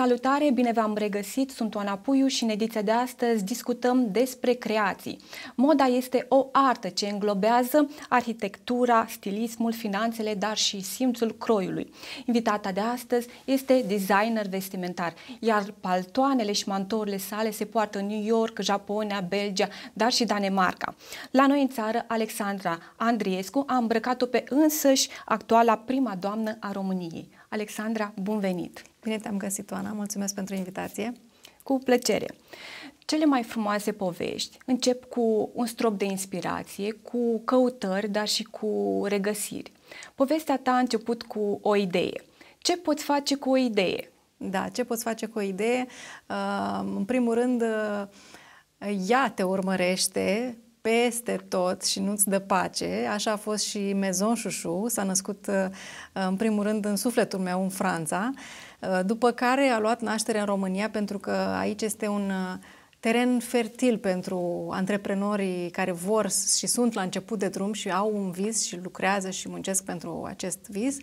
Salutare, bine v-am regăsit, sunt Oana Puiu și în ediția de astăzi discutăm despre creații. Moda este o artă ce înglobează arhitectura, stilismul, finanțele, dar și simțul croiului. Invitata de astăzi este designer vestimentar, iar paltoanele și mantourile sale se poartă în New York, Japonia, Belgia, dar și Danemarca. La noi în țară, Alexandra Andriescu a îmbrăcat-o pe însăși actuala prima doamnă a României. Alexandra, bun venit! Bine te-am găsit, Oana, mulțumesc pentru invitație! Cu plăcere! Cele mai frumoase povești încep cu un strop de inspirație, cu căutări, dar și cu regăsiri. Povestea ta a început cu o idee. Ce poți face cu o idee? Da, ce poți face cu o idee? Uh, în primul rând, uh, ea te urmărește peste tot și nu-ți dă pace. Așa a fost și Maison Chouchou, s-a născut uh, în primul rând în sufletul meu în Franța, uh, după care a luat naștere în România pentru că aici este un uh, teren fertil pentru antreprenorii care vor și sunt la început de drum și au un vis și lucrează și muncesc pentru acest vis.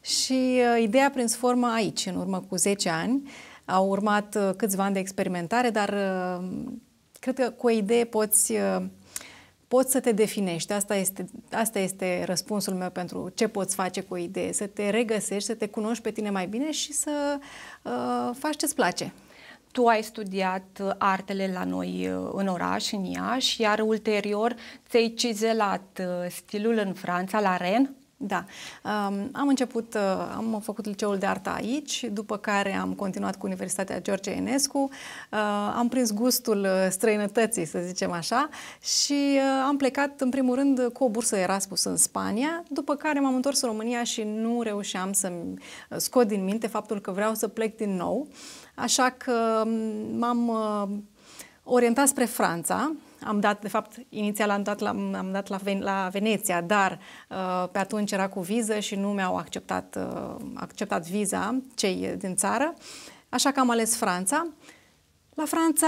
Și ideea prin formă aici, în urmă cu 10 ani, au urmat câțiva ani de experimentare, dar cred că cu o idee poți poți să te definești. Asta este, asta este răspunsul meu pentru ce poți face cu o idee. Să te regăsești, să te cunoști pe tine mai bine și să uh, faci ce-ți place. Tu ai studiat uh, artele la noi uh, în oraș, în Iași, iar ulterior ți-ai cizelat uh, stilul în Franța, la Rennes? Da. Um, am început, uh, am făcut liceul de artă aici, după care am continuat cu Universitatea George Enescu, uh, am prins gustul uh, străinătății, să zicem așa, și uh, am plecat în primul rând cu o bursă Erasmus în Spania, după care m-am întors în România și nu reușeam să uh, scot din minte faptul că vreau să plec din nou, așa că um, m-am uh, orientat spre Franța, am dat, de fapt, inițial am dat la, am dat la, Ven- la Veneția, dar uh, pe atunci era cu viză și nu mi-au acceptat, uh, acceptat viza cei din țară, așa că am ales Franța. La Franța,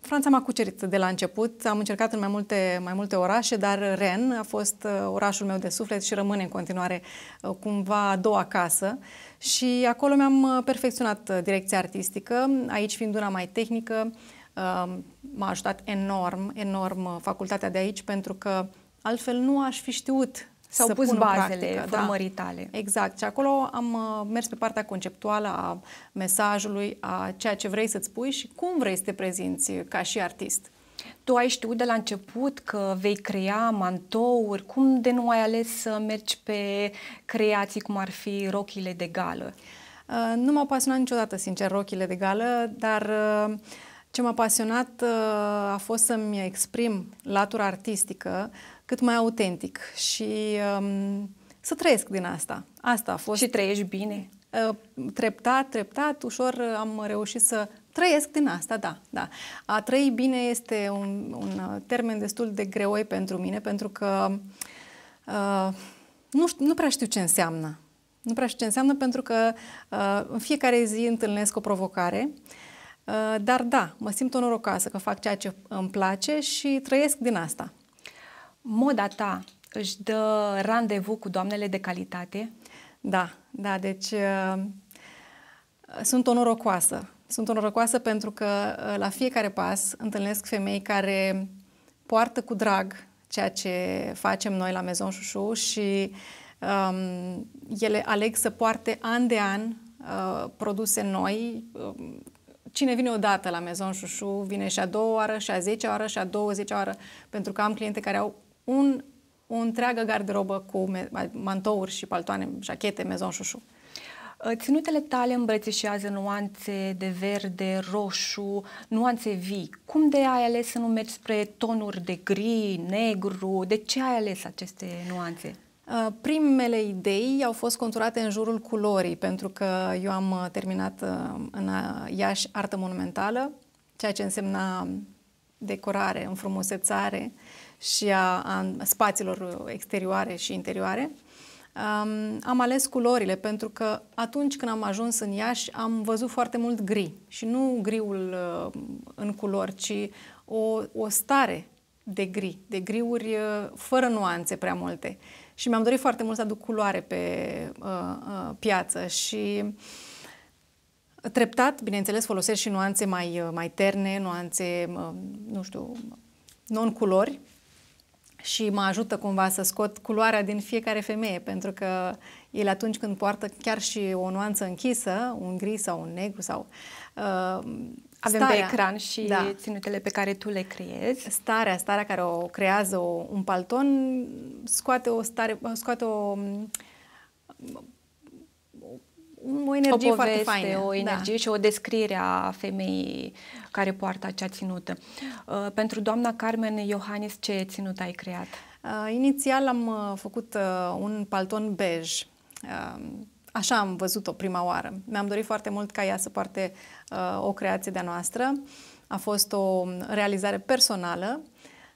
Franța m-a cucerit de la început, am încercat în mai multe, mai multe orașe, dar Rennes a fost uh, orașul meu de suflet și rămâne în continuare uh, cumva a doua casă. Și acolo mi-am uh, perfecționat uh, direcția artistică, aici fiind una mai tehnică, uh, Ehm, m-a ajutat enorm, enorm uh, facultatea de aici, pentru că altfel nu aș fi știut S-au să pus pun bazele da. formării da. tale. Exact. Și acolo am uh, mers pe partea conceptuală a mesajului, a ceea ce vrei să-ți pui și cum vrei să te prezinți ca și artist. Tu ai știut de la început că vei crea mantouri, cum de nu ai ales să mergi pe creații cum ar fi rochile de gală? Uh, nu m-au pasionat niciodată, sincer, rochile de gală, dar uh, ce m-a pasionat uh, a fost să-mi exprim latura artistică cât mai autentic și um, să trăiesc din asta. Asta a fost. Și trăiești bine? Uh, treptat, treptat, ușor am reușit să trăiesc din asta, da, da. A trăi bine este un, un uh, termen destul de greoi pentru mine, pentru că uh, nu, nu prea știu ce înseamnă. Nu prea știu ce înseamnă, pentru că uh, în fiecare zi întâlnesc o provocare uh, Uh, dar da, mă simt o că fac ceea ce îmi place și trăiesc din asta. Moda ta își dă randevu cu doamnele de calitate? Da, da, deci uh, sunt onorocoasă. Sunt onorocoasă pentru că uh, la fiecare pas întâlnesc femei care poartă cu drag ceea ce facem noi la Maison Șușu și um, ele aleg să poarte an de an uh, produse noi, um, cine vine odată la Maison Chouchou vine și a doua oară, și a zecea oară, și a douăzecea oară, pentru că am cliente care au un, o întreagă garderobă cu mantouri și paltoane, jachete Maison Chouchou. Uh, ținutele tale îmbrățișează nuanțe de verde, roșu, nuanțe vii. Cum de ai ales să nu mergi spre tonuri de gri, negru? De ce ai ales aceste nuanțe? Uh, primele idei au fost conturate în jurul culorii, pentru că eu am uh, terminat uh, în Iași artă monumentală, ceea ce însemna decorare, înfrumusețare și a, a spațiilor exterioare și interioare. Um, am ales culorile pentru că atunci când am ajuns în Iași am văzut foarte mult gri și nu griul uh, în culori, ci o, o stare de gri, de griuri uh, fără nuanțe prea multe. Uh, și mi-am dorit foarte mult să aduc culoare pe uh, uh, piață și treptat, bineînțeles, folosesc și nuanțe mai, uh, mai terne, nuanțe, uh, nu știu, non-culori și mă ajută cumva să scot culoarea din fiecare femeie, pentru că el atunci când poartă chiar și o nuanță închisă, un gri sau un negru sau... Uh, avem starea, pe ecran și da. ținutele pe care tu le creezi. Starea, starea care o creează o, un palton scoate o stare, scoate o mm, o energie o poveste, foarte faină. O da. energie da. și o descriere a femeii care poartă acea ținută. Uh, pentru doamna Carmen Iohannis, ce ținută ai creat? Uh, inițial am uh, făcut uh, un palton bej. Uh, Așa am văzut-o prima oară. Mi-am dorit foarte mult ca ea să poarte uh, o creație de-a noastră. A fost o realizare personală.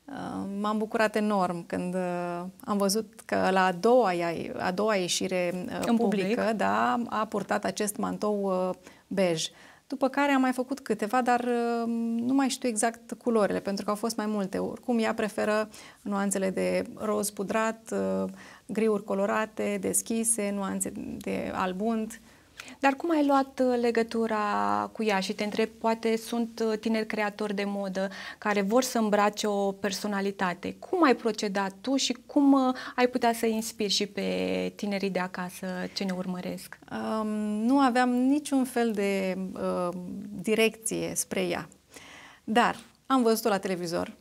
Uh, m-am bucurat enorm când uh, am văzut că la a doua, a doua ieșire uh, În publică public. da, a purtat acest mantou uh, bej. După care am mai făcut câteva, dar uh, nu mai știu exact culorile, pentru că au fost mai multe. Oricum, ea preferă nuanțele de roz pudrat, uh, griuri colorate, deschise, nuanțe de albunt. Dar cum ai luat uh, legătura cu ea și te întreb, poate sunt uh, tineri creatori de modă care vor să îmbrace o personalitate. Cum ai procedat tu și cum uh, ai putea să inspiri și pe tinerii de acasă ce ne urmăresc? Um, nu aveam niciun fel de uh, direcție spre ea, dar am văzut-o la televizor,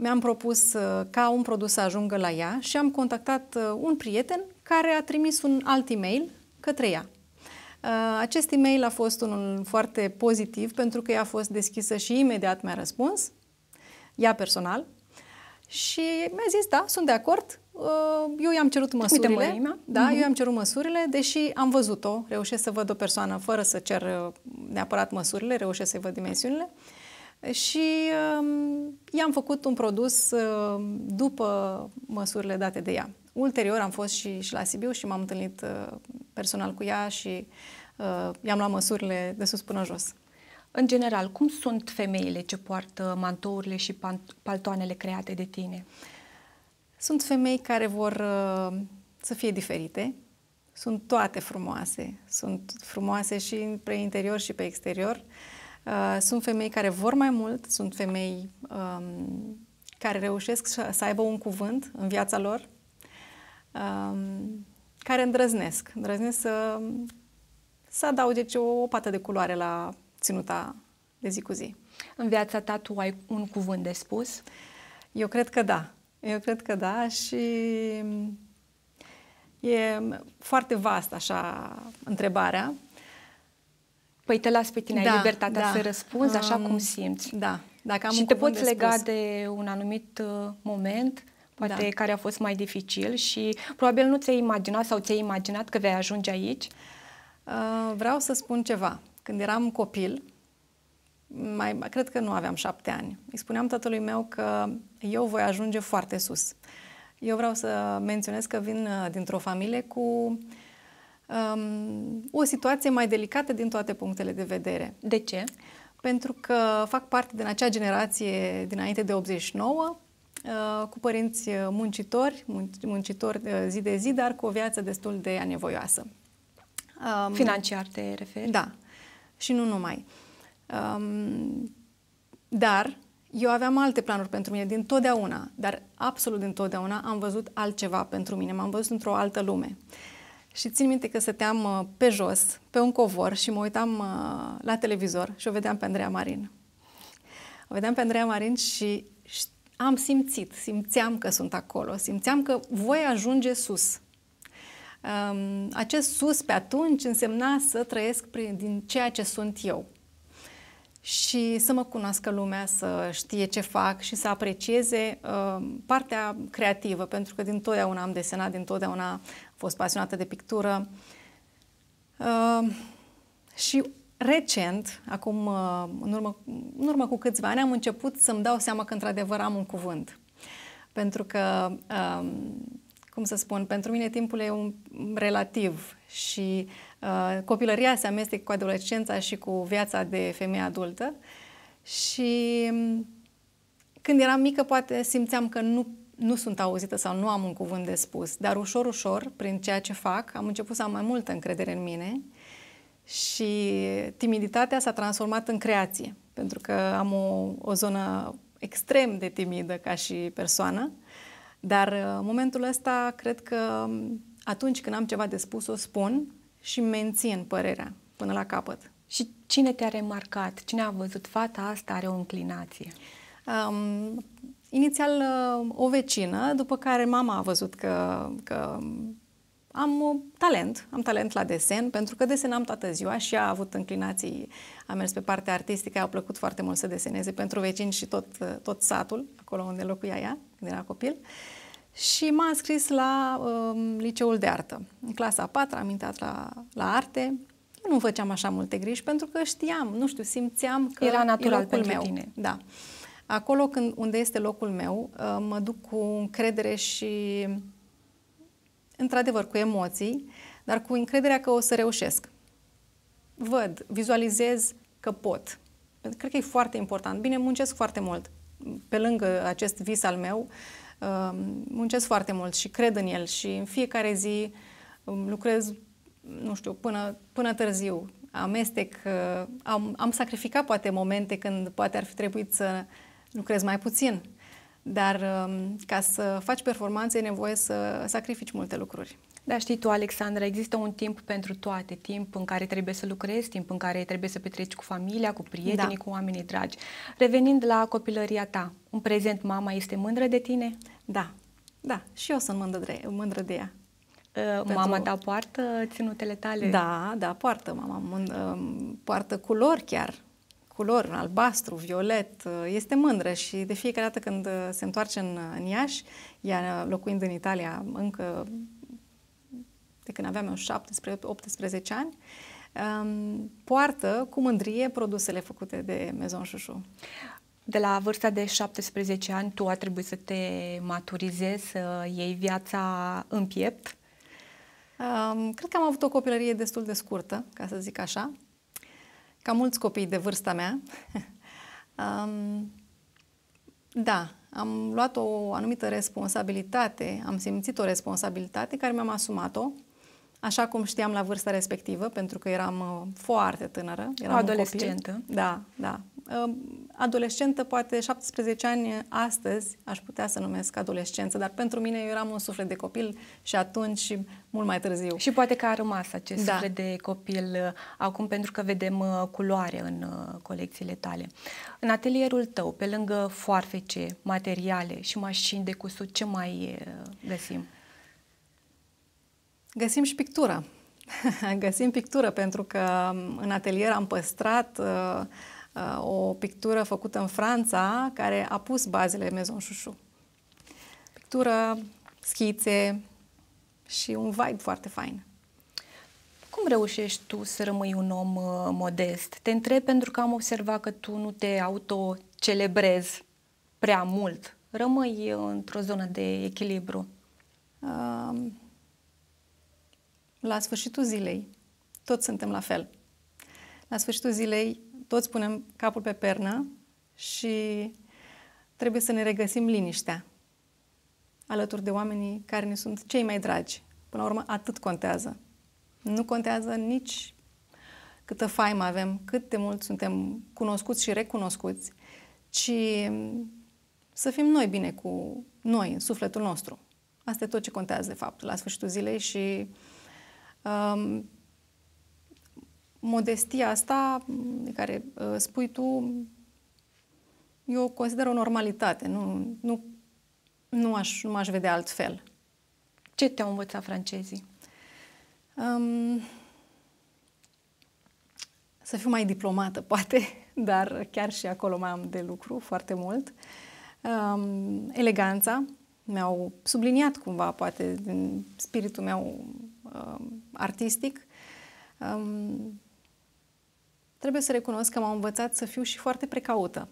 mi-am propus uh, ca un produs să ajungă la ea și am contactat uh, un prieten care a trimis un alt e-mail către ea. Uh, acest e-mail a fost unul foarte pozitiv pentru că ea a fost deschisă și imediat mi-a răspuns, ea personal, și mi-a zis, da, sunt de acord, eu i-am cerut măsurile, da, uh-huh. eu i-am cerut măsurile, deși am văzut-o, reușesc să văd o persoană fără să cer neapărat măsurile, reușesc să-i văd dimensiunile, uh, și um, i-am făcut un produs um, după măsurile date de ea. Ulterior am fost și, și la Sibiu și m-am întâlnit uh, personal cu ea și uh, i-am luat măsurile de sus până jos. În general, cum sunt femeile ce poartă mantourile și paltoanele create de tine? Sunt femei care vor uh, să fie diferite. Sunt toate frumoase. Sunt frumoase și pe interior și pe exterior. Uh, Uh, sunt femei care vor mai mult, sunt femei um, care reușesc să, să aibă un cuvânt în viața lor, um, care îndrăznesc, îndrăznesc să, să adauge ce o, o pată de culoare la ținuta de zi cu zi. În viața ta tu ai un cuvânt de spus? Eu cred că da. Eu cred că da și e foarte vast așa întrebarea, Păi te las pe tine, da, ai libertatea da. să răspunzi așa um, cum simți. Da. Dacă am și te poți de lega de un anumit uh, moment poate da. care a fost mai dificil și probabil nu ți-ai imaginat sau ți-ai imaginat că vei ajunge aici. Uh, vreau să spun ceva. Când eram copil, mai, cred că nu aveam șapte ani, îi spuneam tatălui meu că eu voi ajunge foarte sus. Eu vreau să menționez că vin uh, dintr-o familie cu uh, um, o situație mai delicată din toate punctele de vedere. De ce? Pentru că fac parte din acea generație dinainte de 89, uh, cu părinți uh, muncitori, muncitori uh, zi de zi, dar cu o viață destul de anevoioasă. Financiar te referi? Da. Și nu numai. dar eu aveam alte planuri pentru mine din totdeauna, dar absolut din totdeauna am văzut altceva pentru mine, m-am văzut într-o altă lume. Și țin minte că stăteam uh, pe jos, pe un covor și mă uitam uh, la televizor și o vedeam pe Andreea Marin. O vedeam pe Andreea Marin și am simțit, simțeam că sunt acolo, simțeam că voi ajunge sus. Um, acest sus pe atunci însemna să trăiesc prin, din ceea ce sunt eu și să mă cunoască lumea, să știe ce fac și să aprecieze uh, partea creativă, pentru că din totdeauna am desenat, din totdeauna fost pasionată de pictură. Uh, și recent, acum, ehm, în urmă, în urmă cu câțiva ani, am început să-mi dau seama că, într-adevăr, am un cuvânt. Pentru că, uh, cum să spun, pentru mine timpul e un relativ și uh, copilăria se amestecă cu adolescența și cu viața de femeie adultă. Și când eram mică, poate simțeam că nu nu sunt auzită sau nu am un cuvânt de spus, dar ușor, ușor, prin ceea ce fac, am început să am mai multă încredere în mine și timiditatea s-a transformat în creație, pentru că am o, o zonă extrem de timidă ca și persoană, dar în uh, momentul ăsta cred că um, atunci când am ceva de spus o spun și mențin părerea până la capăt. Și cine te-a remarcat? Cine a văzut fata asta are o înclinație? Um, Inițial uh, o vecină, după care mama a văzut că, că am uh, talent, am talent la desen, pentru că desenam toată ziua și a avut înclinații, a mers pe partea artistică, i-a plăcut foarte mult să deseneze pentru vecini și tot, uh, tot satul, acolo unde locuia ea, când era copil. Și m-a scris la um, liceul de artă. În clasa a patra am intrat la, la arte, eu nu făceam așa multe griji pentru că știam, nu știu, simțeam că era natural pentru meu. tine. Da. Acolo când, unde este locul meu, ă, mă duc cu încredere și, într-adevăr, cu emoții, dar cu încrederea că o să reușesc. Văd, vizualizez că pot. Cred că e foarte important. Bine, muncesc foarte mult. Pe lângă acest vis al meu, ă, muncesc foarte mult și cred în el și în fiecare zi ă, lucrez, nu știu, până, până târziu, amestec, am, am sacrificat poate momente când poate ar fi trebuit să lucrezi mai puțin. Dar um, ca să faci performanțe e nevoie să sacrifici multe lucruri. Da, știi tu, Alexandra, există un timp pentru toate. Timp în care trebuie să lucrezi, timp în care trebuie să petreci cu familia, cu prietenii, da. cu oamenii dragi. Revenind la copilăria ta, în prezent mama este mândră de tine? Da, da. Și eu sunt mândră de, mândră de ea. Uh, pentru... Mama ta poartă ținutele tale? Da, da, poartă mama, uh, poartă culori chiar culori, un albastru, violet, uh, este mândră și de fiecare dată când uh, se întoarce în, uh, în Iași, ea locuind în Italia încă de când aveam eu 17-18 ani, um, poartă cu mândrie produsele făcute de Maison Chouchou. De la vârsta de 17 ani, tu a trebuit să te maturizezi, să iei viața în piept? Um, cred că am avut o copilărie destul de scurtă, ca să zic așa ca mulți copii de vârsta mea, um, da, am luat o anumită responsabilitate, am simțit o responsabilitate care mi-am asumat-o așa cum știam la vârsta respectivă, pentru că eram uh, foarte tânără. Eram adolescentă. Copil. Da, da. Um, adolescentă, poate 17 ani astăzi aș putea să numesc adolescență, dar pentru mine eu eram un suflet de copil și atunci și mult mai târziu. Și poate că a rămas acest da. suflet de copil uh, acum pentru că vedem uh, culoare în colecțiile tale. În atelierul tău, pe lângă foarfece, materiale și mașini de cusut, ce mai găsim? Găsim și pictura. Găsim pictură pentru că mm, în atelier am păstrat uh, uh, o pictură făcută în Franța care a pus bazele Maison Chouchou. Pictură, schițe și un vibe foarte fain. Cum reușești tu să rămâi un om uh, modest? Te întreb pentru că am observat că tu nu te autocelebrezi prea mult. Rămâi uh, într-o zonă de echilibru. Uh, la sfârșitul zilei, toți suntem la fel. La sfârșitul zilei, toți punem capul pe pernă și trebuie să ne regăsim liniștea alături de oamenii care ne sunt cei mai dragi. Până la urmă, atât contează. Nu contează nici câtă faimă avem, cât de mult suntem cunoscuți și recunoscuți, ci mm, să fim noi bine cu noi, în sufletul nostru. Asta e tot ce contează, de fapt, la sfârșitul zilei și Um, modestia asta de care uh, spui tu, eu o consider o normalitate. Nu, nu, nu, aș, nu aș vedea altfel. Ce te-au învățat francezii? Um, să fiu mai diplomată, poate, dar chiar și acolo mai am de lucru foarte mult. Um, eleganța, mi-au subliniat cumva, poate, din spiritul meu Um, artistic, um, trebuie să recunosc că m-au învățat să fiu și foarte precaută.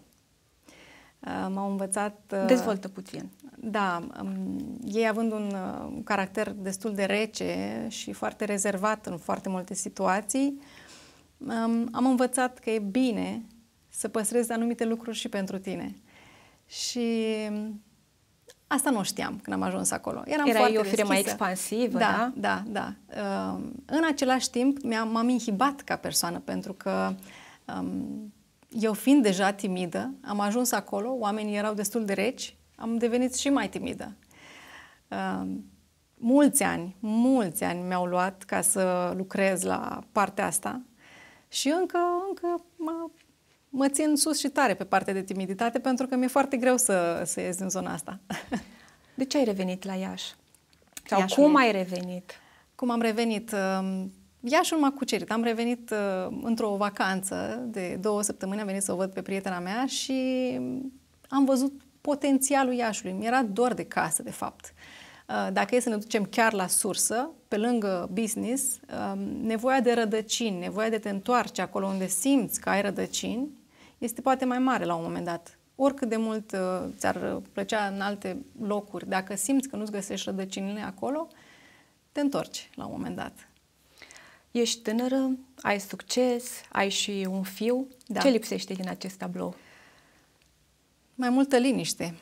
Uh, m-au învățat... Uh, Dezvoltă puțin. Da. Um, ei având un uh, caracter destul de rece și foarte rezervat în foarte multe situații, am învățat că e bine să păstrezi anumite lucruri și pentru tine. Și Asta nu știam când am ajuns acolo. Eram Era foarte o fire mai expansivă, da? Da, da, da. Uh, în același timp m-am, inhibat ca persoană pentru că um, eu fiind deja timidă, am ajuns acolo, oamenii erau destul de reci, am devenit și mai timidă. Uh, mulți ani, mulți ani mi-au luat ca să lucrez la partea asta și încă, încă mă mă țin sus și tare pe partea de timiditate pentru că mi-e foarte greu să, să ies din zona asta. De ce ai revenit la Iași? Sau Iași cum ai revenit? Cum am revenit? Um, Iașul m-a cucerit. Am revenit uh, într-o vacanță de două săptămâni, am venit să o văd pe prietena mea și am văzut potențialul Iașului. Mi-era dor de casă, de fapt. Uh, dacă e să ne ducem chiar la sursă, pe lângă business, um, nevoia de rădăcini, nevoia de te întoarce acolo unde simți că ai rădăcini, este poate mai mare la un moment dat. Oricât de mult uh, ți-ar plăcea în alte locuri, dacă simți că nu-ți găsești rădăcinile acolo, te întorci la un moment dat. Ești tânără, ai succes, ai și un fiu. Da. Ce lipsește din acest tablou? Mai multă liniște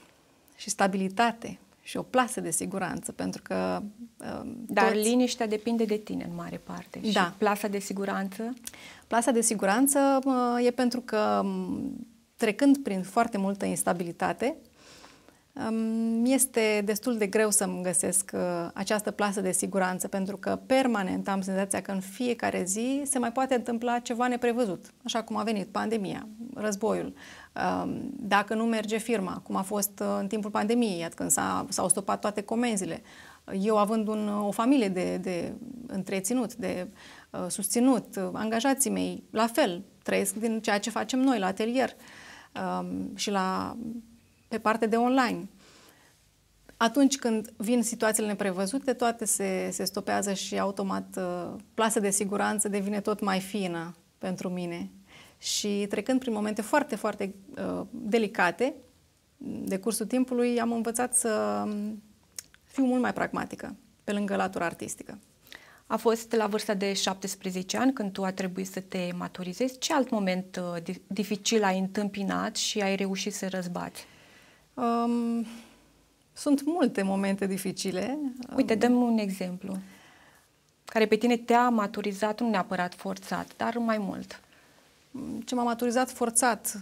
și stabilitate și o plasă de siguranță, pentru că... Uh, Dar toți... liniștea depinde de tine în mare parte da. și plasa de siguranță... Plasa de siguranță e pentru că trecând prin foarte multă instabilitate, este destul de greu să-mi găsesc ă, această plasă de siguranță, pentru că permanent am senzația că în fiecare zi se mai poate întâmpla ceva neprevăzut, așa cum a venit pandemia, războiul, dacă nu merge firma, cum a fost ă, în timpul pandemiei, când s-au stopat toate comenzile, eu având un, o familie de, de întreținut, de uh, Uh, susținut. Uh, angajații mei, la fel, trăiesc din ceea ce facem noi la atelier um, și la, pe parte de online. Atunci când vin situațiile neprevăzute, toate se, se stopează și automat uh, plasa de siguranță devine tot mai fină pentru mine. Și trecând prin momente foarte, foarte uh, delicate, de cursul timpului am învățat să um, fiu mult mai pragmatică, pe lângă latura artistică. A fost la vârsta de 17 ani când tu a trebuit să te maturizezi. Ce alt moment uh, dificil ai întâmpinat și ai reușit să răzbați? Um, sunt multe momente dificile. Uite, um, dăm un exemplu care pe tine te-a maturizat, nu neapărat forțat, dar mai mult. Ce m-a maturizat forțat?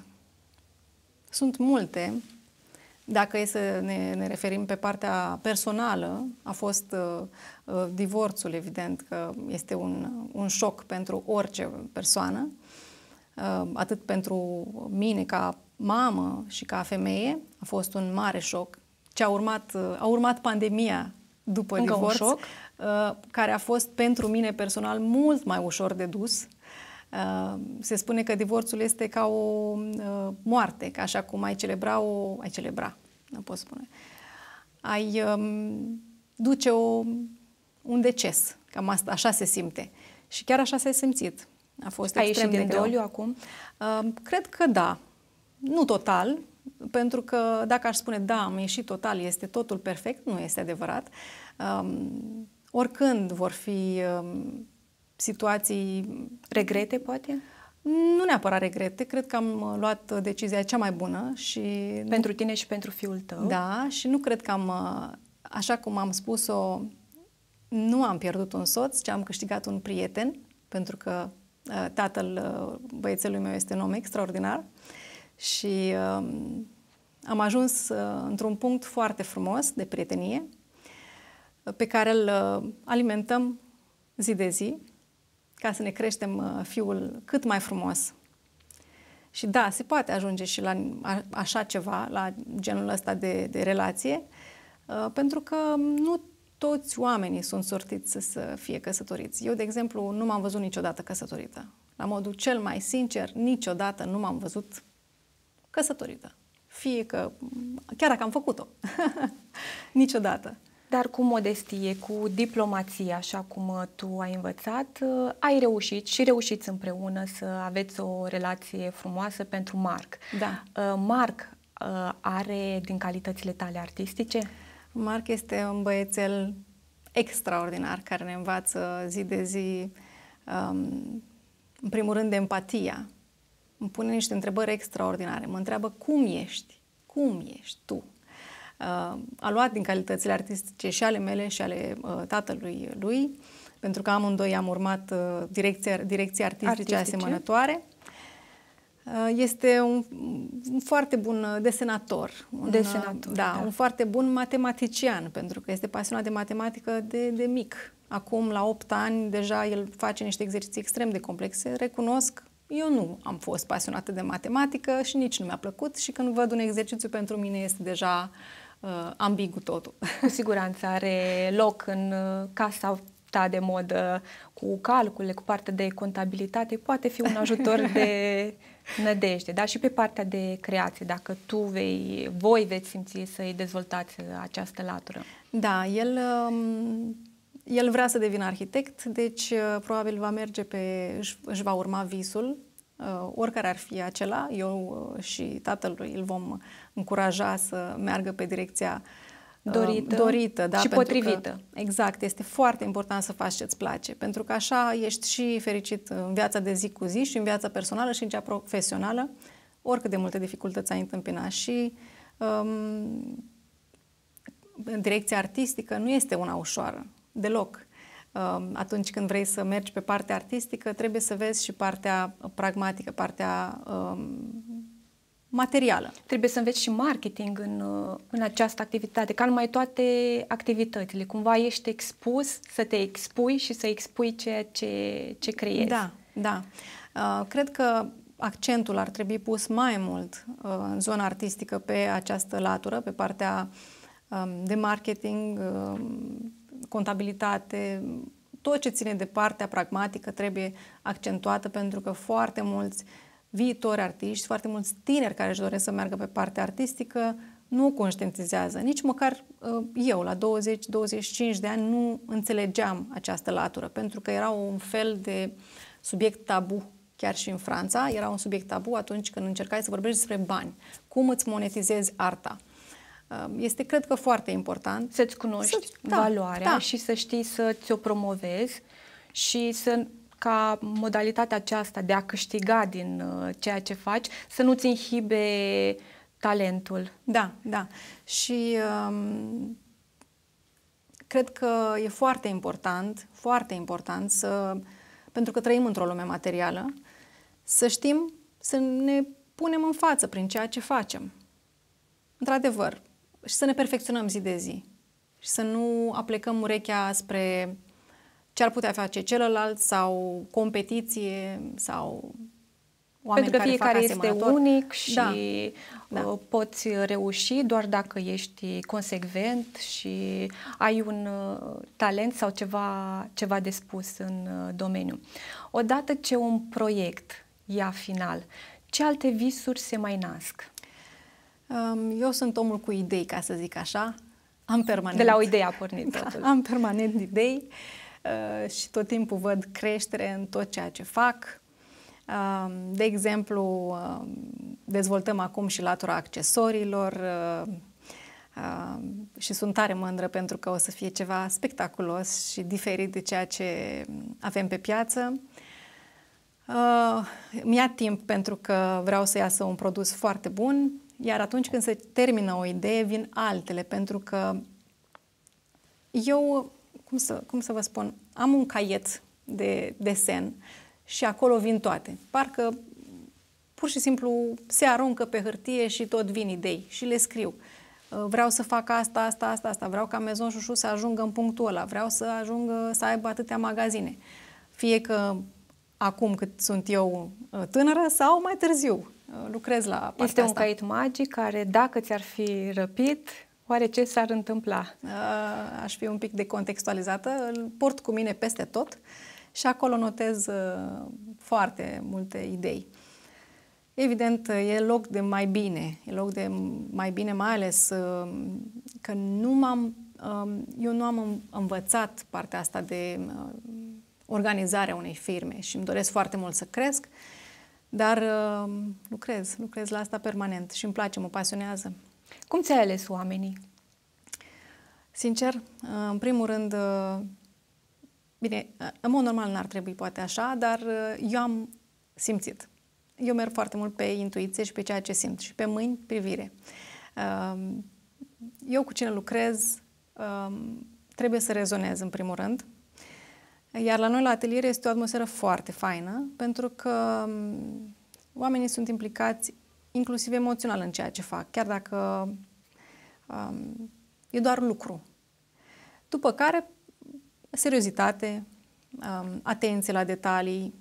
Sunt multe. Dacă e să ne, ne referim pe partea personală, a fost uh, uh, divorțul, evident, că este un, un șoc pentru orice persoană, uh, atât pentru mine ca mamă și ca femeie, a fost un mare șoc. Ce a urmat, uh, a urmat pandemia după Încă divorț, un șoc. Uh, care a fost pentru mine personal mult mai ușor de dus, Ehm, se spune că divorțul este ca o ehm, moarte, ca așa cum ai celebra o... ai celebra, nu pot spune. Ai ehm, duce o, un deces, cam asta, așa se simte. Și chiar așa s-a simțit. A fost Ai extrem ieșit de din doliu acum? Uh, cred că da. Nu total, pentru că dacă aș spune da, am ieșit total, este totul perfect, nu este adevărat. oricând vor fi situații... Regrete, poate? Nu neapărat regrete, cred că am uh, luat uh, decizia cea mai bună și... Pentru nu... tine și pentru fiul tău. Da, și nu cred că am, uh, așa cum am spus-o, nu am pierdut un soț, ci am câștigat un prieten, pentru că tatăl uh, băiețelui meu este un om extraordinar și um, am ajuns într-un punct foarte frumos de prietenie pe care îl alimentăm zi de zi ca să ne creștem uh, fiul cât mai frumos. Și da, se poate ajunge și la așa ceva, la genul ăsta de, de relație, uh, pentru că nu toți oamenii sunt sortiți să fie căsătoriți. Eu, de exemplu, nu m-am văzut niciodată căsătorită. La modul cel mai sincer, niciodată nu m-am văzut căsătorită. Fie că, chiar dacă am făcut-o, niciodată dar cu modestie, cu diplomație, așa cum uh, tu ai învățat, uh, ai reușit și reușiți împreună să aveți o relație frumoasă pentru Marc. Da. Uh, Marc are din calitățile tale artistice? Marc este un băiețel extraordinar care ne învață zi de zi, um, în primul rând, de empatia. Îmi pune niște întrebări extraordinare. Mă întreabă cum ești, cum ești tu, Uh, a luat din calitățile artistice și ale mele și ale uh, tatălui lui, pentru că amândoi am urmat uh, direcția, direcții artistice, artistice asemănătoare. Este un, un foarte bun desenator. Un, desenator. Da, da, un foarte bun matematician, pentru că este pasionat de matematică de, de mic. Acum, la 8 ani, deja el face niște exerciții extrem de complexe. Recunosc, eu nu am fost pasionată de matematică și nici nu mi-a plăcut și când văd un exercițiu pentru mine este deja uh, uh, ambigu totul. Cu siguranță are loc în uh, casa ta de modă cu calcule, cu partea de contabilitate, poate fi un ajutor de nădejde, dar și pe partea de creație, dacă tu vei, voi veți simți să-i dezvoltați uh, această latură. Da, el, um, el vrea să devină arhitect, deci uh, probabil va merge pe, își, își va urma visul Uh, oricare ar fi acela, eu uh, și tatălui îl vom încuraja să meargă pe direcția uh, dorită, dorită da, și potrivită. Că, exact, este foarte important să faci ce-ți place, pentru că așa ești și fericit în viața de zi cu zi și în viața personală și în cea profesională, oricât de multe dificultăți ai întâmpina. și um, direcția artistică nu este una ușoară, deloc. Um, atunci când vrei să mergi pe partea artistică, trebuie să vezi și partea pragmatică, partea um, materială. Trebuie să înveți și marketing în, uh, în această activitate, ca în mai toate activitățile. Cumva ești expus să te expui și să expui ceea ce, ce creezi. Da, da. Uh, cred că accentul ar trebui pus mai mult uh, în zona artistică pe această latură, pe partea um, de marketing, contabilitate, tot ce ține de partea pragmatică trebuie accentuată pentru că foarte mulți viitori artiști, foarte mulți tineri care își doresc să meargă pe partea artistică, nu conștientizează. Nici măcar uh, eu, la 20-25 de ani, nu înțelegeam această latură, pentru că era un fel de subiect tabu chiar și în Franța, era un subiect tabu atunci când încercai să vorbești despre bani. Cum îți monetizezi arta? Este, cred că, foarte important. Să-ți cunoști să da, valoarea da. și să știi să ți-o promovezi și să ca modalitatea aceasta de a câștiga din uh, ceea ce faci să nu-ți inhibe talentul. Da, da. Și um, cred că e foarte important, foarte important să, pentru că trăim într-o lume materială, să știm să ne punem în față prin ceea ce facem. Într-adevăr, și să ne perfecționăm zi de zi și să nu aplecăm urechea spre ce ar putea face celălalt sau competiție sau oameni Pentru că care fiecare este unic și da. Uh, da. poți reuși doar dacă ești consecvent și ai un uh, talent sau ceva, ceva de spus în uh, domeniu. Odată ce un proiect ia final, ce alte visuri se mai nasc? Eu sunt omul cu idei, ca să zic așa. Am permanent. De la o idee a pornit da, totul. Am permanent idei uh, și tot timpul văd creștere în tot ceea ce fac. Um, de exemplu, um, dezvoltăm acum și latura accesoriilor uh, um, și sunt tare mândră pentru că o să fie ceva spectaculos și diferit de ceea ce avem pe piață. Uh, mi-a timp pentru că vreau să iasă un produs foarte bun iar atunci când se termină o idee, vin altele, pentru că eu, cum să, cum să vă spun, am un caiet de desen și acolo vin toate. Parcă pur și simplu se aruncă pe hârtie și tot vin idei și le scriu. Uh, vreau să fac asta, asta, asta, asta. Vreau ca Mezon Șușu să ajungă în punctul ăla. Vreau să ajungă să aibă atâtea magazine. Fie că acum cât sunt eu uh, tânără sau mai târziu. Uh, lucrez la partea Este un asta. cait magic care, dacă ți-ar fi răpit, oare ce s-ar întâmpla? Uh, aș fi un pic decontextualizată, îl port cu mine peste tot și acolo notez uh, foarte multe idei. Evident, e loc de mai bine, e loc de mai bine mai ales că nu m-am, um, eu nu am învățat partea asta de organizarea unei firme și îmi doresc foarte mult să cresc dar uh, lucrez, lucrez la asta permanent și îmi place, mă pasionează. Cum ți-ai ales oamenii? Sincer, uh, în primul rând, uh, bine, uh, în mod normal n-ar trebui poate așa, dar uh, eu am simțit. Eu merg foarte mult pe intuiție și pe ceea ce simt și pe mâini, privire. Uh, eu cu cine lucrez trebuie să rezonez în primul rând, iar la noi, la atelier, este o atmosferă foarte faină, pentru că mm, oamenii sunt implicați inclusiv emoțional în ceea ce fac, chiar dacă um, e doar lucru. După care, seriozitate, um, atenție la detalii,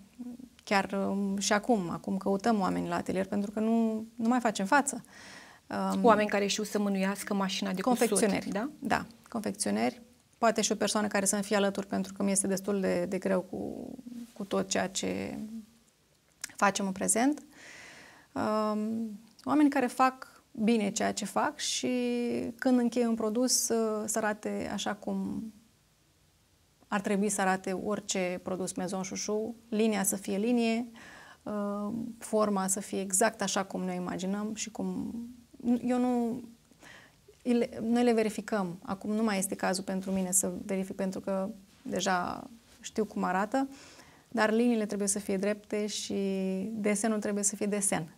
chiar um, și acum, acum căutăm oameni la atelier, pentru că nu, nu mai facem față. Um, oameni care știu să mânuiască mașina de confecționeri, cusut, da? Da, confecționeri, poate și o persoană care să-mi fie alături, pentru că mi este destul de, de greu cu, cu tot ceea ce facem în prezent. Um, Oameni care fac bine ceea ce fac și când încheie un produs uh, să arate așa cum ar trebui să arate orice produs Maison Chouchou, linia să fie linie, uh, forma să fie exact așa cum ne imaginăm și cum... Eu nu, noi le verificăm. Acum nu mai este cazul pentru mine să verific pentru că deja știu cum arată, dar liniile trebuie să fie drepte și desenul trebuie să fie desen.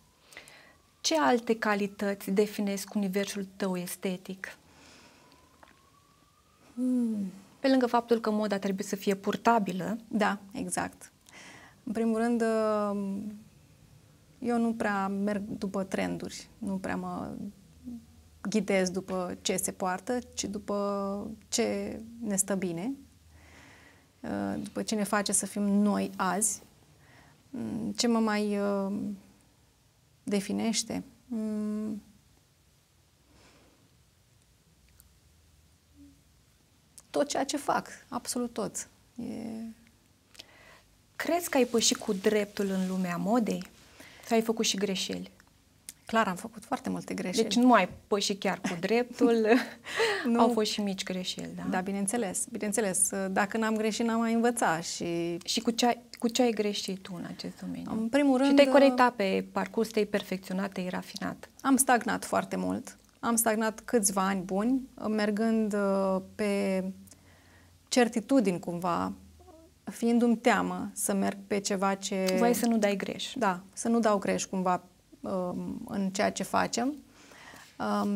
Ce alte calități definesc universul tău estetic? Hmm. Pe lângă faptul că moda trebuie să fie purtabilă. Da, exact. În primul rând, ă, eu nu prea merg după trenduri, nu prea mă ghidez după ce se poartă, ci după ce ne stă bine, uh, după ce ne face să fim noi azi, mm, ce mă mai uh, definește. Mm. Tot ceea ce fac, absolut tot. E... Crezi că ai pășit cu dreptul în lumea modei? Că ai făcut și greșeli? Clar, am făcut foarte multe greșeli. Deci nu ai păși chiar cu dreptul. nu. Au fost și mici greșeli, da? Da, bineînțeles. Bineînțeles. Dacă n-am greșit, n-am mai învățat. Și, și cu, ce ai, cu ce ai greșit tu în acest domeniu? În primul rând... Și te-ai uh, corectat pe parcurs, te-ai perfecționat, te-ai rafinat. Am stagnat foarte mult. Am stagnat câțiva ani buni, uh, mergând uh, pe certitudini cumva, fiind mi teamă să merg pe ceva ce... Voi să nu dai greș. Da, să nu dau greș cumva Um, în ceea ce facem. Um,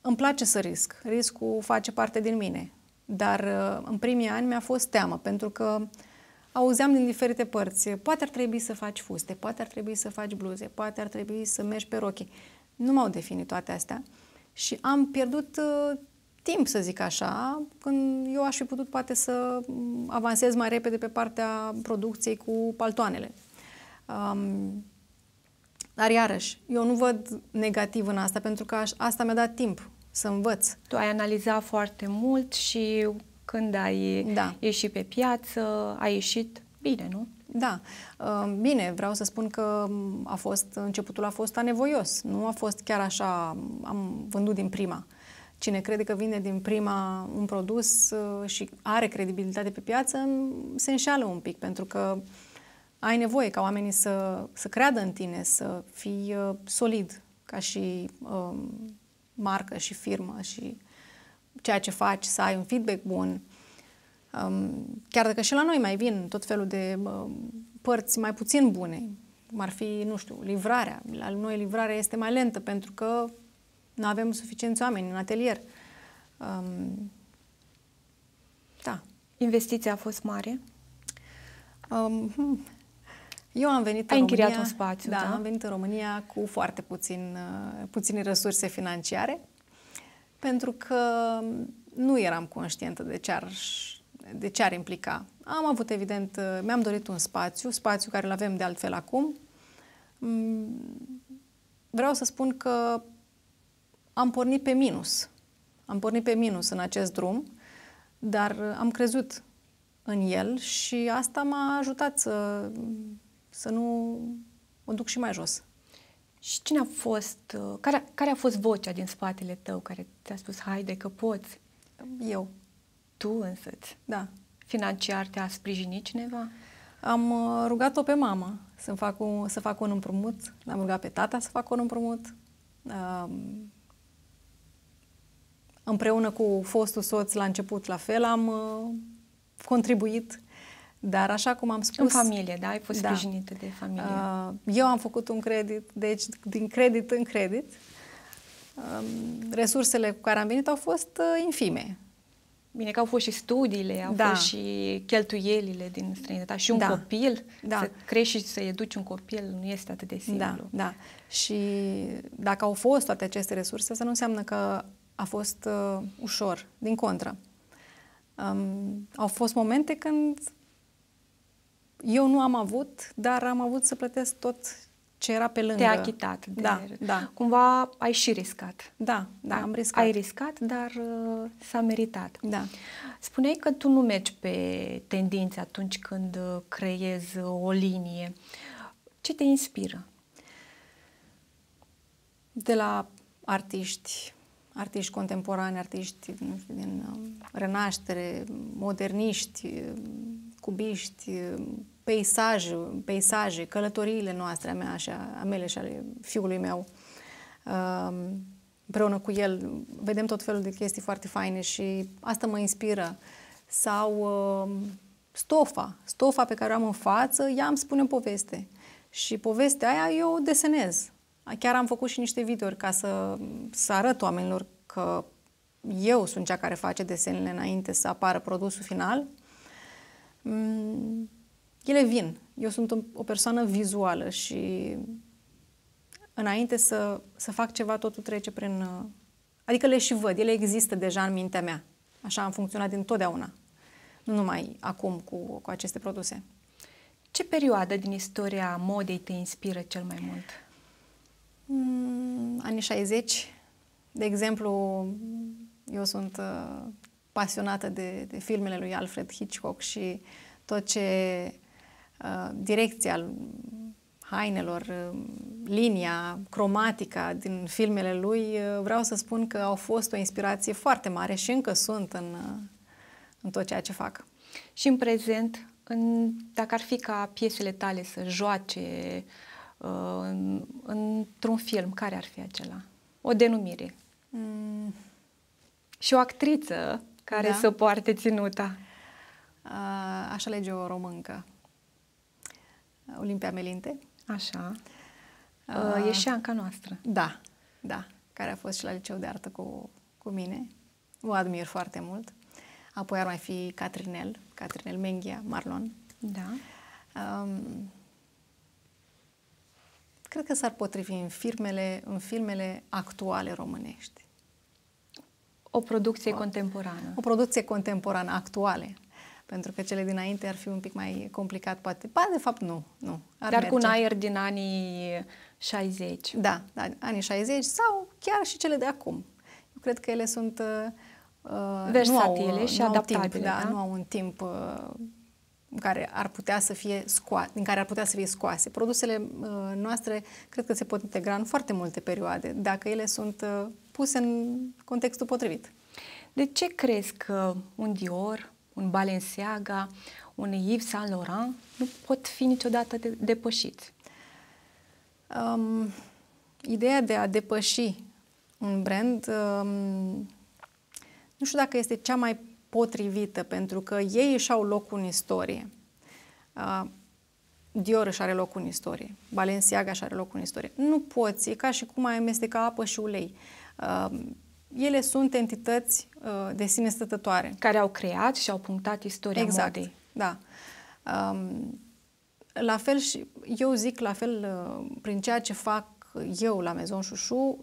îmi place să risc. Riscul face parte din mine. Dar uh, în primii ani mi-a fost teamă, pentru că auzeam din diferite părți, poate ar trebui să faci fuste, poate ar trebui să faci bluze, poate ar trebui să mergi pe rochi. Nu m-au definit toate astea și am pierdut uh, timp, să zic așa, când eu aș fi putut poate să avansez mai repede pe partea producției cu paltoanele. Um, dar iarăși, eu nu văd negativ în asta, pentru că asta mi-a dat timp să învăț. Tu ai analizat foarte mult și când ai da. ieșit pe piață, ai ieșit bine, nu? Da. Ehm, bine, vreau să spun că mm, a fost, începutul a fost anevoios. Nu a fost chiar așa, mm, am vândut din prima. Cine crede că vine din prima un produs mm, și are credibilitate pe piață, se înșeală un pic, pentru că uh, ai nevoie ca oamenii să, să creadă în tine, să fii uh, solid ca și uh, marcă și firmă și ceea ce faci, să ai un feedback bun. Um, chiar dacă și la noi mai vin tot felul de uh, părți mai puțin bune, cum ar fi, nu știu, livrarea. La noi livrarea este mai lentă pentru că nu avem suficienți oameni în atelier. Um, da. Investiția a fost mare? Um, hmm, eu am venit Ai în România, un spațiu, da, da, am venit în România cu foarte puțin, uh, puține resurse financiare, pentru că nu eram conștientă de ce ar, de ce ar implica. Am avut, evident, uh, mi-am dorit un spațiu, spațiu care îl avem de altfel acum. Mm, vreau să spun că am pornit pe minus. Am pornit pe minus în acest drum, dar am crezut în el și asta m-a ajutat să să nu o duc și mai jos. Și cine a fost, uh, care, care a fost vocea din spatele tău care ți-a spus, haide că poți? Eu. Tu însăți? Da. Financiar te-a sprijinit cineva? Am uh, rugat-o pe mama să fac, un, să fac un împrumut, l-am rugat pe tata să fac un împrumut. Um, împreună cu fostul soț la început la fel am uh, contribuit dar așa cum am spus... În familie, da? Ai fost da. sprijinită de familie. Uh, eu am făcut un credit, deci din credit în credit. Um, resursele cu care am venit au fost uh, infime. Bine că au fost și studiile, au da. fost și cheltuielile din străinătate și un da. copil, da. să crești și să educi un copil nu este atât de da, simplu. Da, da. Și dacă au fost toate aceste resurse, să nu înseamnă că a fost uh, ușor, din contră. Um, au fost momente când eu nu am avut, dar am avut să plătesc tot ce era pe lângă. te a achitat. De... Da, da. Cumva ai și riscat. Da, da, am riscat. Ai riscat, dar uh, s-a meritat. Da. Spuneai că tu nu mergi pe tendințe atunci când uh, creezi uh, o linie. Ce te inspiră? De la artiști, artiști contemporani, artiști nu știu, din uh, Renaștere, moderniști, cubiști, peisaj, peisaje, călătoriile noastre, a mea așa, a mele și ale fiului meu. Um, împreună cu el vedem tot felul de chestii foarte faine și asta mă inspiră. Sau um, stofa, stofa pe care o am în față, ea îmi spune o poveste. Și povestea aia eu o desenez. Chiar am făcut și niște videouri ca să, să arăt oamenilor că eu sunt cea care face desenele înainte să apară produsul final. Mm, ele vin. Eu sunt o persoană vizuală și înainte să, să fac ceva, totul trece prin... Uh, adică le și văd, ele există deja în mintea mea. Așa am funcționat întotdeauna, Nu numai acum cu, cu aceste produse. Ce perioadă din istoria modei te inspiră cel mai mult? Mm, anii 60. De exemplu, eu sunt uh, pasionată de, de filmele lui Alfred Hitchcock și tot ce Uh, direcția hainelor, uh, linia cromatica din filmele lui, uh, vreau să spun că au fost o inspirație foarte mare și încă sunt în, în tot ceea ce fac. Și în prezent, în, dacă ar fi ca piesele tale să joace în, într-un film, care ar fi acela? O denumire. Mm. Și o actriță care da. să poarte ținuta. A, aș alege o româncă. Olimpia Melinte. Așa. Uh, e și anca noastră. Da, da, care a fost și la liceu de artă cu, cu mine. O admir foarte mult. Apoi ar mai fi Catrinel, Catrinel Menghia, Marlon. Da. Um, cred că s-ar potrivi în filmele, în filmele actuale românești. O producție o, contemporană. O producție contemporană, actuale pentru că cele dinainte ar fi un pic mai complicat, poate. Ba, de fapt, nu. nu ar Dar merge. cu un aer din anii 60. Da, da, anii 60 sau chiar și cele de acum. Eu cred că ele sunt... Uh, Versatile uh, nu au, și nu adaptabile. Au timp, da? da? Nu au un timp uh, în care ar putea să fie scoase, din care ar putea să fie scoase. Produsele uh, noastre cred că se pot integra în foarte multe perioade, dacă ele sunt uh, puse în contextul potrivit. De ce crezi că un Dior, un Balenciaga, un Yves Saint Laurent nu pot fi niciodată de- depășiți? Um, ideea de a depăși un brand um, nu știu dacă este cea mai potrivită, pentru că ei își au locul în istorie. Uh, Dior își are locul în istorie, Balenciaga își are locul în istorie. Nu poți, e ca și cum ai amesteca apă și ulei. Uh, ele sunt entități uh, de sine stătătoare. Care au creat și au punctat istoria exact, modei. da. Um, la fel și eu zic la fel uh, prin ceea ce fac eu la Maison Șușu,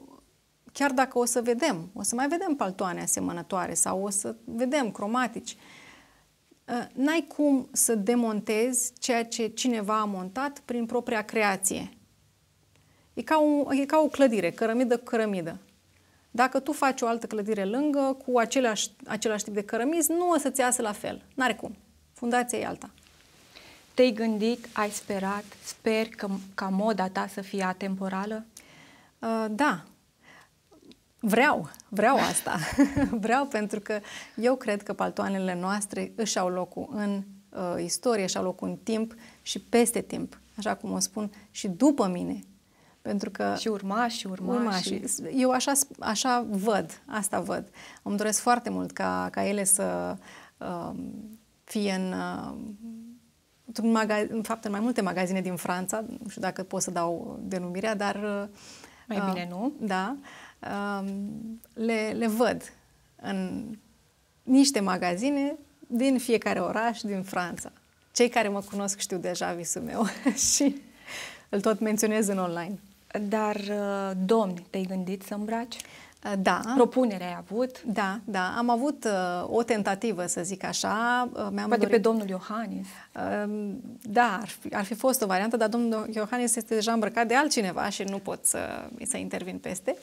chiar dacă o să vedem, o să mai vedem paltoane asemănătoare sau o să vedem cromatici, uh, n-ai cum să demontezi ceea ce cineva a montat prin propria creație. E ca, un, e ca o clădire, cărămidă cu cărămidă dacă tu faci o altă clădire lângă, cu aceleași, același tip de cărămizi, nu o să-ți iasă la fel. N-are cum. Fundația e alta. Te-ai gândit, ai sperat, sper că, ca moda ta să fie atemporală? Uh, da. Vreau, vreau asta. vreau pentru că eu cred că paltoanele noastre își au locul în uh, istorie, își au locul în timp și peste timp, așa cum o spun, și după mine pentru că și urma și urma. urma și... Eu așa, așa văd, asta văd. Îmi doresc foarte mult ca, ca ele să uh, fie în, uh, um, în, maga- în fapt în mai multe magazine din Franța, nu știu dacă pot să dau denumirea, dar... Uh, mai uh, bine nu. Da. Uh, le, le văd în niște magazine din fiecare oraș din Franța. Cei care mă cunosc știu deja visul meu și îl tot menționez în online. Dar, uh, domni, te-ai gândit să îmbraci? Uh, da. Propunere ai avut? Da, da. Am avut uh, o tentativă, să zic așa. Uh, mi-am Poate dorit... pe domnul Iohannis. Uh, da, ar fi, ar fi fost o variantă, dar domnul Iohannis este deja îmbrăcat de altcineva și nu pot să, să intervin peste.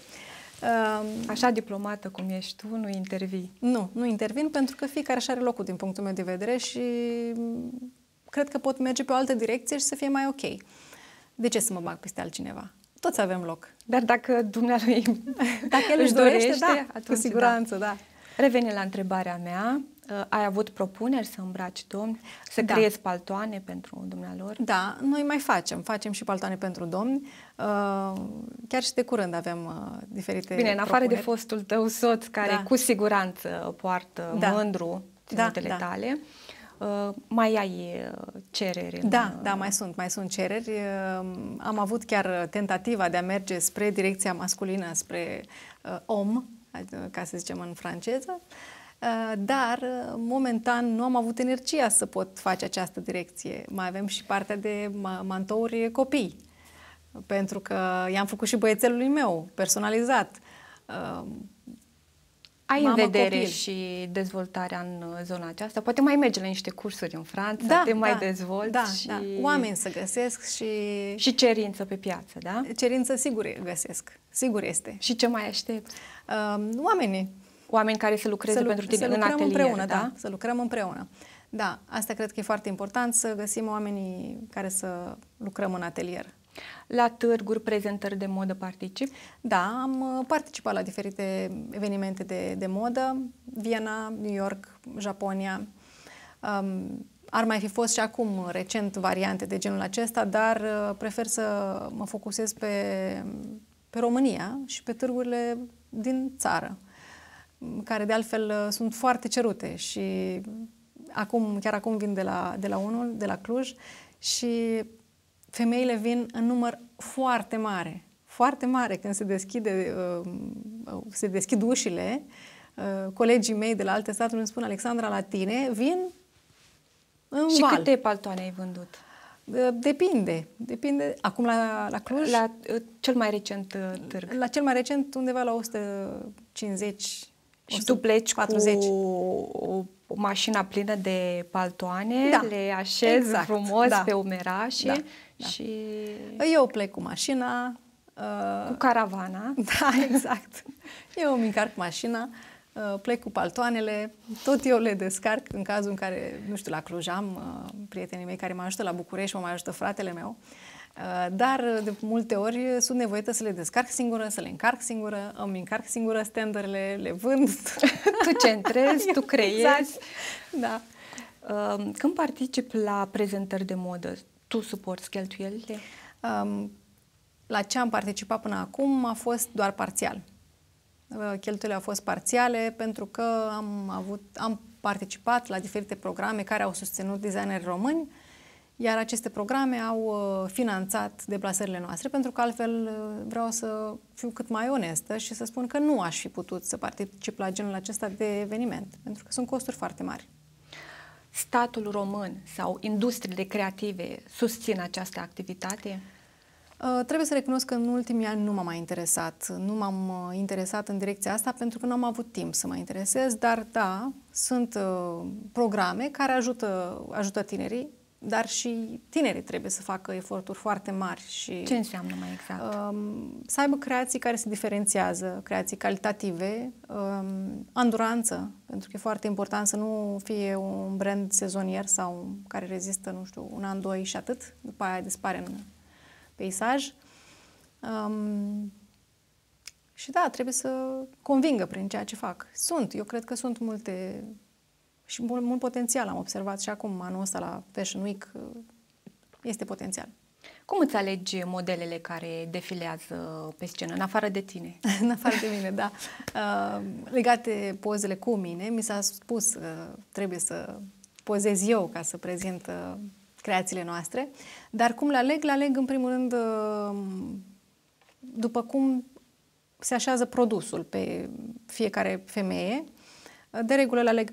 Uh, așa diplomată cum ești tu, nu intervii? Nu, nu intervin pentru că fiecare așa are locul din punctul meu de vedere și mm, cred că pot merge pe o altă direcție și să fie mai ok. De ce să mă bag peste altcineva? Toți avem loc. Dar dacă dumnealui dacă el își dorește, dorește da, atunci, cu da. siguranță, da. da. Reveni la întrebarea mea. Uh, ai avut propuneri să îmbraci domn, să da. creezi paltoane pentru dumnealor? Da, noi mai facem. Facem și paltoane pentru domn. Uh, chiar și de curând avem uh, diferite Bine, în afară de fostul tău soț, care da. cu siguranță poartă da. mândru ținutele da, da. tale. Da. Uh, mai ai uh, cereri. Da, în... Uh, da, mai sunt, mai sunt cereri. Am avut chiar tentativa de a merge spre direcția masculină, spre om, ca să zicem în franceză, dar momentan nu am avut energia să pot face această direcție. Mai avem și partea de mantouri copii, pentru că i-am făcut și băiețelului meu, personalizat ai în vedere copil. și dezvoltarea în uh, zona aceasta? Poate mai mergi la niște cursuri în Franța, da, te mai da, dezvolți da, și... Da. Oameni să găsesc și... Și cerință pe piață, da? Cerință sigur găsesc, sigur este. Și ce mai aștept? Uh, um, oamenii. Oameni care să lucreze să lu- pentru tine să în atelier, împreună, da? da? Să lucrăm împreună. Da, asta cred că e foarte important, să găsim oamenii care să lucrăm în atelier. La târguri, prezentări de modă particip? Da, am uh, participat la diferite evenimente de, de modă, Viena, New York, Japonia. Um, ar mai fi fost și acum recent variante de genul acesta, dar uh, prefer să mă focusez pe, pe România și pe târgurile din țară, care de altfel uh, sunt foarte cerute și acum, chiar acum vin de la, de la unul, de la Cluj și femeile vin în număr foarte mare, foarte mare când se, deschide, uh, uh, se deschid ușile. Uh, colegii mei de la alte state îmi spun, Alexandra, la tine vin în Și val. câte paltoane ai vândut? Depinde, depinde. Acum la, la Cluj? La cel mai recent târg. La cel mai recent, undeva la 150. Și tu pleci cu o, o mașină plină de paltoane, da. le așezi exact. frumos da. pe umerașe. Da da. Și... Eu plec cu mașina. Uh... Cu caravana. Da, exact. eu îmi încarc mașina, uh, plec cu paltoanele, tot eu le descarc în cazul în care, nu știu, la Cluj am uh, prietenii mei care mă ajută, la București mă mai ajută fratele meu. Uh, dar uh, de multe ori uh, sunt nevoită să le descarc singură, să le încarc singură, îmi încarc singură standardele, le vând. tu centrezi, tu exact. creezi. Exact. Da. Când particip la prezentări de modă, tu suporți cheltuielile? Um, la ce am participat până acum a fost doar parțial. Uh, cheltuielile au fost parțiale pentru că am, avut, am participat la diferite programe care au susținut designeri români, iar aceste programe au uh, finanțat deplasările noastre, pentru că altfel uh, vreau să fiu cât mai onestă și să spun că nu aș fi putut să particip la genul acesta de eveniment, pentru că sunt costuri foarte mari statul român sau industriile creative susțin această activitate? Uh, trebuie să recunosc că în ultimii ani nu m-am mai interesat. Nu m-am uh, interesat în direcția asta pentru că nu am avut timp să mă interesez, dar da, sunt uh, programe care ajută, ajută tinerii dar și tinerii trebuie să facă eforturi foarte mari. Și, Ce înseamnă mai exact? Um, să aibă creații care se diferențiază, creații calitative, um, anduranță, pentru că e foarte important să nu fie un brand sezonier sau care rezistă, nu știu, un an, doi și atât, după aia dispare în peisaj. Um, și da, trebuie să convingă prin ceea ce fac. Sunt, eu cred că sunt multe și mult, mult potențial am observat și acum, anul ăsta la Fashion Week, uh, este potențial. Cum îți alegi modelele care defilează pe scenă, în afară de tine? în afară de mine, da. Uh, legate pozele cu mine, mi s-a spus că trebuie să pozez eu ca să prezint uh, creațiile noastre, dar cum le aleg? Le aleg în primul rând uh, după cum se așează produsul pe fiecare femeie. De regulă le aleg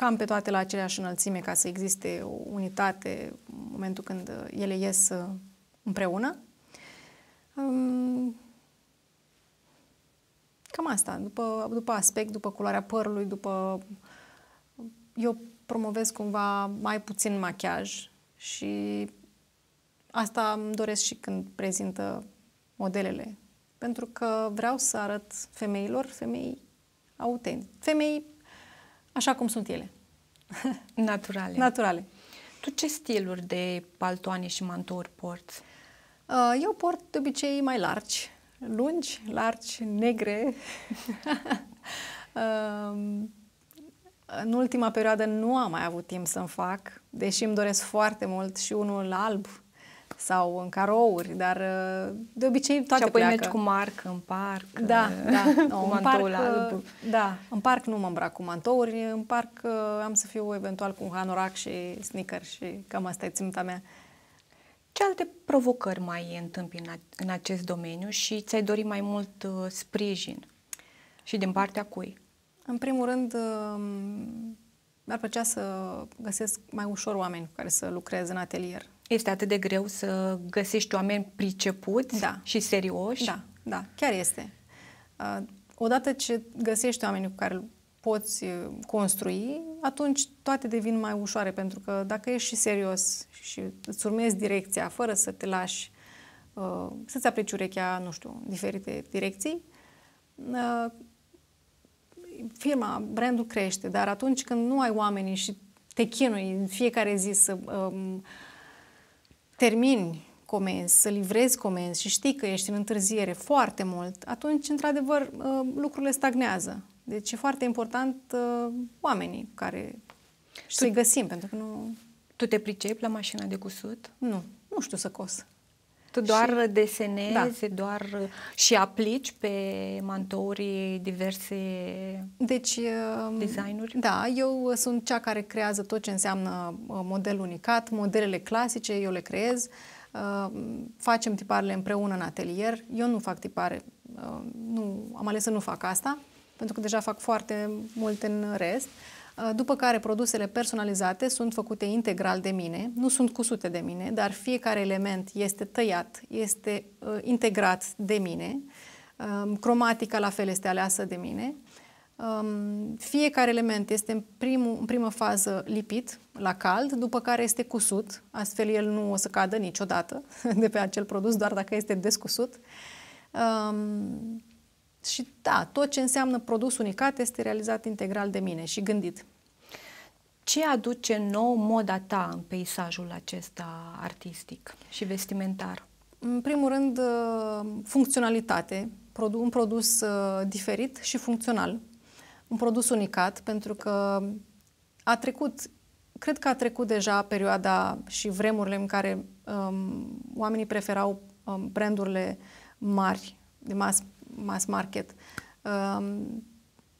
cam pe toate la aceleași înălțime ca să existe o unitate în momentul când uh, ele ies uh, împreună. Um, cam asta, după, după aspect, după culoarea părului, după... Eu promovez cumva mai puțin machiaj și asta îmi doresc și când prezintă modelele. Pentru că vreau să arăt femeilor femei autentice, femei așa cum sunt ele. Naturale. Naturale. Tu ce stiluri de paltoane și mantouri porți? Uh, eu port de obicei mai largi, lungi, largi, negre. Um, în ultima perioadă nu am mai avut timp să-mi fac, deși îmi doresc foarte mult și unul alb sau în carouri, dar uh, de obicei toate Și apoi pleacă. mergi cu marc în parc, da, uh, da, cu mantoul în parc, uh, alb. Da, în parc nu mă îmbrac cu mantouri, în parc am să fiu eventual cu un hanorac și sneaker și cam asta e ținuta mea. Ce alte provocări mai întâmpi în, în acest domeniu și ți-ai dori mai mult uh, sprijin? Și din partea cui? În primul rând, uh, mi-ar plăcea să găsesc mai ușor oameni cu care să lucrez în atelier este atât de greu să găsești oameni pricepuți da. și serioși? Da, da, chiar este. Uh, odată ce găsești oamenii cu care poți uh, construi, atunci toate devin mai ușoare, pentru că dacă ești și serios și îți urmezi direcția fără să te lași, uh, să-ți apreci urechea, nu știu, diferite direcții, firma, brandul crește, dar atunci când nu ai oamenii și te chinui în fiecare zi să uh, termini comenzi, să livrezi comenzi și știi că ești în întârziere foarte mult, atunci, într-adevăr, uh, lucrurile stagnează. Deci e foarte important uh, oamenii care tu, să-i găsim, pentru că nu... Tu te pricepi la mașina de cusut? Nu, nu știu să cos. Tu doar și, desenezi, da. doar uh, și aplici pe mantouri diverse deci, um, designuri? Da, eu uh, sunt cea care creează tot ce înseamnă uh, model unicat, modelele clasice, eu le creez, facem tiparele împreună în atelier. Eu nu fac tipare, nu, am ales să nu fac asta, pentru că deja fac foarte mult în rest. Uh, Uh, după care produsele personalizate sunt făcute integral de mine, nu sunt cusute de mine, dar fiecare element este tăiat, este uh, integrat de mine, um, cromatica la fel este aleasă de mine, um, fiecare element este în, primul, în primă fază lipit la cald, după care este cusut, astfel el nu o să cadă niciodată de pe acel produs, doar dacă este descusut. Um, și da, tot ce înseamnă produs unicat este realizat integral de mine și gândit. Ce aduce nou moda ta în peisajul acesta artistic și vestimentar? În primul rând, uh, funcționalitate, un produs uh, diferit și funcțional, un produs unicat, pentru că a trecut, cred că a trecut deja perioada și vremurile în care um, oamenii preferau um, brandurile mari de mass mass market. Um,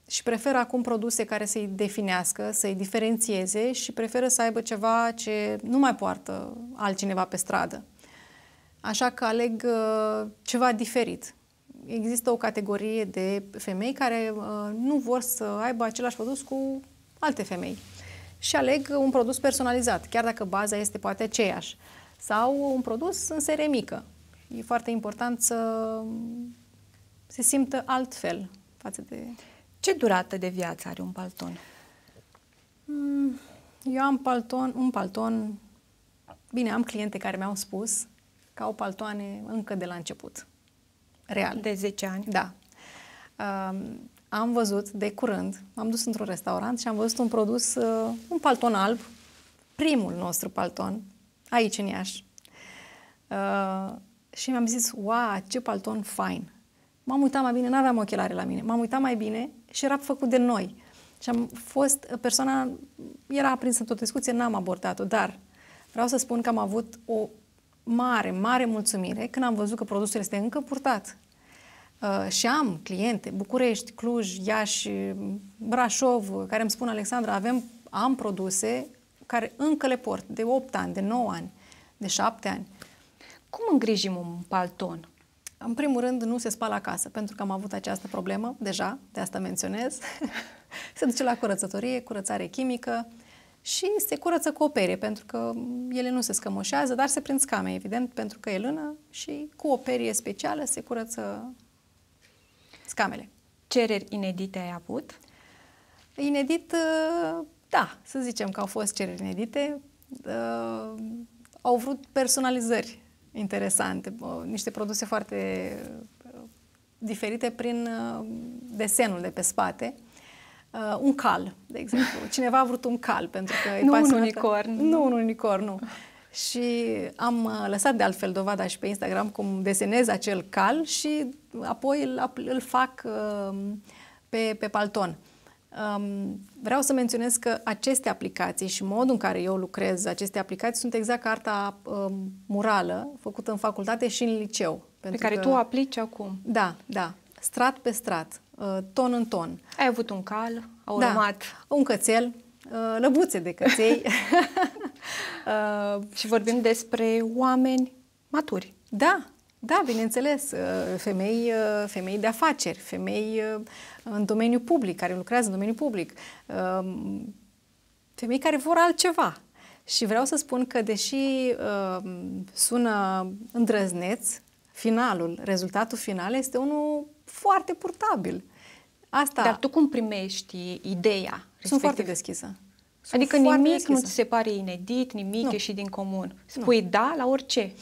și preferă acum produse care să-i definească, să-i diferențieze și preferă să aibă ceva ce nu mai poartă altcineva pe stradă. Așa că aleg uh, ceva diferit. Există o categorie de femei care uh, nu vor să aibă același produs cu alte femei și aleg un produs personalizat, chiar dacă baza este poate aceeași. Sau un produs în serie mică. E foarte important să se simtă altfel față de... Ce durată de viață are un palton? Mm, eu am palton, un palton... Bine, am cliente care mi-au spus că au paltoane încă de la început. Real. De 10 ani? Da. Uh, am văzut de curând, m-am dus într-un restaurant și am văzut un produs, uh, un palton alb, primul nostru palton, aici în Iași. Uh, și mi-am zis, wow, ce palton fain! M-am uitat mai bine, nu aveam ochelare la mine, m-am uitat mai bine și era făcut de noi. Și am fost, persoana era aprinsă într-o discuție, n-am abordat-o, dar vreau să spun că am avut o mare, mare mulțumire când am văzut că produsul este încă purtat. Uh, și am cliente, București, Cluj, Iași, Brașov, care îmi spun, Alexandra, avem, am produse care încă le port, de 8 ani, de 9 ani, de 7 ani. Cum îngrijim un palton? În primul rând, nu se spală acasă, pentru că am avut această problemă deja, de asta menționez. se duce la curățătorie, curățare chimică și se curăță cu o perie, pentru că ele nu se scămoșează, dar se prind scame, evident, pentru că e lână și cu o perie specială se curăță scamele. Cereri inedite ai avut? Inedit, ă, da, să zicem că au fost cereri inedite. Ă, au vrut personalizări interesante, niște produse foarte uh, diferite prin uh, desenul de pe spate. Uh, un cal, de exemplu. Cineva a vrut un cal pentru că nu e un unicorn. Nu. nu un unicorn, nu. Și am uh, lăsat de altfel dovada și pe Instagram cum desenez acel cal și apoi îl, îl fac uh, pe, pe palton. Um, vreau să menționez că aceste aplicații și modul în care eu lucrez aceste aplicații sunt exact carta arta um, murală făcută în facultate și în liceu. Pe care că, tu o aplici acum. Da, da. Strat pe strat, uh, ton în ton. Ai avut un cal, au da, urmat... un cățel, uh, lăbuțe de căței. uh, și vorbim despre oameni maturi. Da, da, bineînțeles, uh, femei, uh, femei de afaceri, femei uh, în domeniul public, care lucrează în domeniul public, um, femei care vor altceva. Și vreau să spun că, deși um, sună îndrăzneț, finalul, rezultatul final este unul foarte purtabil. Asta... Dar tu cum primești ideea? Respectiv? Sunt foarte deschisă. Sunt adică nimic deschisă. nu ți se pare inedit, nimic nu. ieșit din comun. Spui nu. da la orice.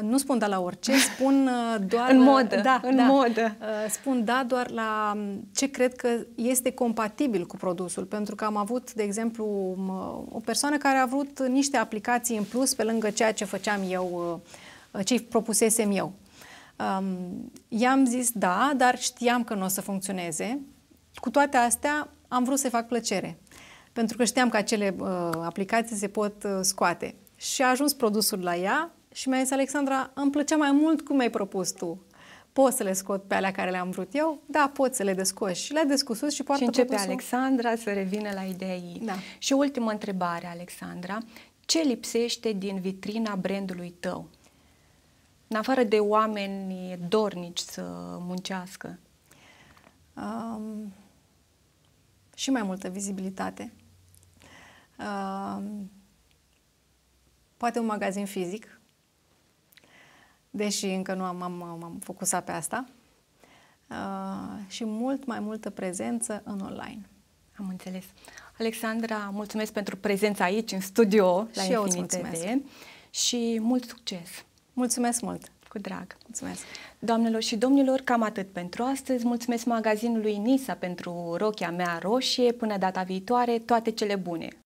Nu spun da la orice, spun uh, doar... în modă, da, da, în da. modă. Uh, spun da doar la um, ce cred că este compatibil cu produsul, pentru că am avut, de exemplu, um, uh, o persoană care a vrut niște aplicații în plus pe lângă ceea ce făceam eu, ce propusesem eu. Um, i-am zis da, dar știam că nu o să funcționeze. Cu toate astea, am vrut să fac plăcere, pentru că știam că acele aplicații se pot scoate. Și a ajuns produsul la ea, și mi-a zis, Alexandra, îmi plăcea mai mult cum mi-ai propus tu. Poți să le scot pe alea care le-am vrut eu? Da, pot să le descoși. Și le-a descusut și poate Și începe produsul. Alexandra să revină la idei. Da. Și ultima întrebare, Alexandra. Ce lipsește din vitrina brandului tău? În afară de oameni dornici să muncească. Um, și mai multă vizibilitate. Um, poate un magazin fizic deși încă nu am, am, am focusat pe asta, uh, și mult mai multă prezență în online. Am înțeles. Alexandra, mulțumesc pentru prezența aici, în studio, la și Infinite eu TV și mult succes! Mulțumesc mult! Cu drag! Mulțumesc! Doamnelor și domnilor, cam atât pentru astăzi. Mulțumesc magazinului Nisa pentru rochia mea roșie. Până data viitoare, toate cele bune!